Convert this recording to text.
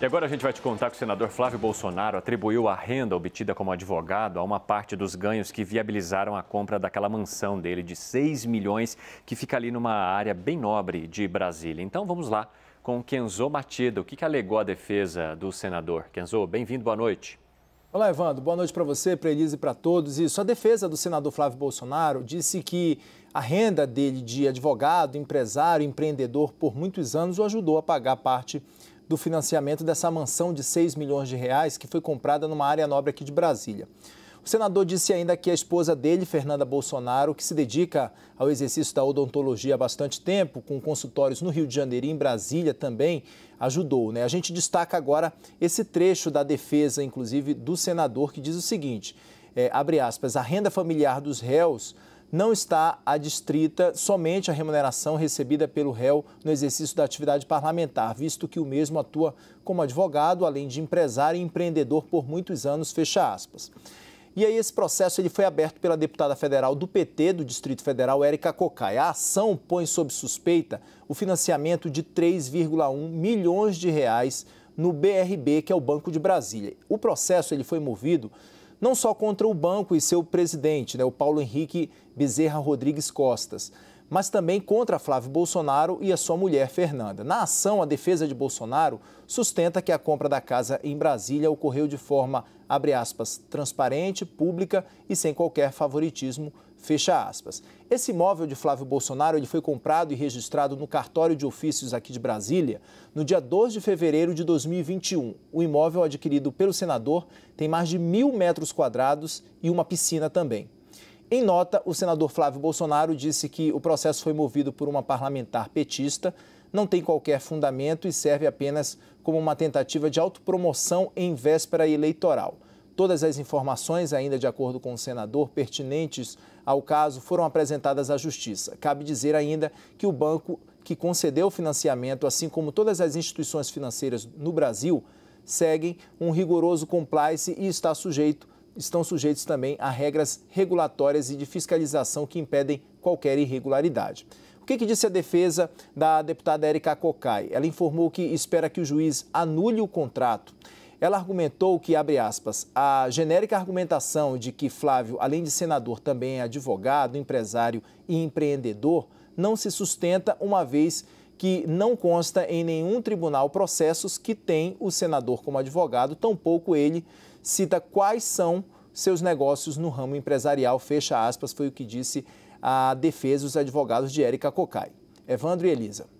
E agora a gente vai te contar que o senador Flávio Bolsonaro atribuiu a renda obtida como advogado a uma parte dos ganhos que viabilizaram a compra daquela mansão dele de 6 milhões que fica ali numa área bem nobre de Brasília. Então vamos lá com Kenzo Matida, o que, que alegou a defesa do senador. Kenzo, bem-vindo, boa noite. Olá, Evandro. Boa noite para você, para Elise e para todos. Isso, a defesa do senador Flávio Bolsonaro disse que a renda dele de advogado, empresário, empreendedor por muitos anos o ajudou a pagar parte do financiamento dessa mansão de 6 milhões de reais que foi comprada numa área nobre aqui de Brasília. O senador disse ainda que a esposa dele, Fernanda Bolsonaro, que se dedica ao exercício da odontologia há bastante tempo, com consultórios no Rio de Janeiro e em Brasília também, ajudou. Né? A gente destaca agora esse trecho da defesa, inclusive, do senador, que diz o seguinte: é, abre aspas, a renda familiar dos réus não está adstrita somente à remuneração recebida pelo réu no exercício da atividade parlamentar, visto que o mesmo atua como advogado, além de empresário e empreendedor por muitos anos, fecha aspas. E aí esse processo ele foi aberto pela deputada federal do PT do Distrito Federal, Érica Cocai. A ação põe sob suspeita o financiamento de 3,1 milhões de reais no BRB, que é o Banco de Brasília. O processo ele foi movido não só contra o banco e seu presidente, né, o Paulo Henrique Bezerra Rodrigues Costas, mas também contra Flávio Bolsonaro e a sua mulher Fernanda. Na ação, a defesa de Bolsonaro sustenta que a compra da casa em Brasília ocorreu de forma, abre aspas, transparente, pública e sem qualquer favoritismo, fecha aspas. Esse imóvel de Flávio Bolsonaro ele foi comprado e registrado no cartório de ofícios aqui de Brasília no dia 2 de fevereiro de 2021. O imóvel adquirido pelo senador tem mais de mil metros quadrados e uma piscina também. Em nota, o senador Flávio Bolsonaro disse que o processo foi movido por uma parlamentar petista, não tem qualquer fundamento e serve apenas como uma tentativa de autopromoção em véspera eleitoral. Todas as informações, ainda de acordo com o senador, pertinentes ao caso, foram apresentadas à Justiça. Cabe dizer ainda que o banco que concedeu o financiamento, assim como todas as instituições financeiras no Brasil, seguem um rigoroso compliance e está sujeito estão sujeitos também a regras regulatórias e de fiscalização que impedem qualquer irregularidade. O que, que disse a defesa da deputada Érica Cocai? Ela informou que espera que o juiz anule o contrato. Ela argumentou que, abre aspas, a genérica argumentação de que Flávio, além de senador, também é advogado, empresário e empreendedor, não se sustenta, uma vez que que não consta em nenhum tribunal processos que tem o senador como advogado, tampouco ele cita quais são seus negócios no ramo empresarial, fecha aspas, foi o que disse a defesa e os advogados de Érica Cocai. Evandro e Elisa.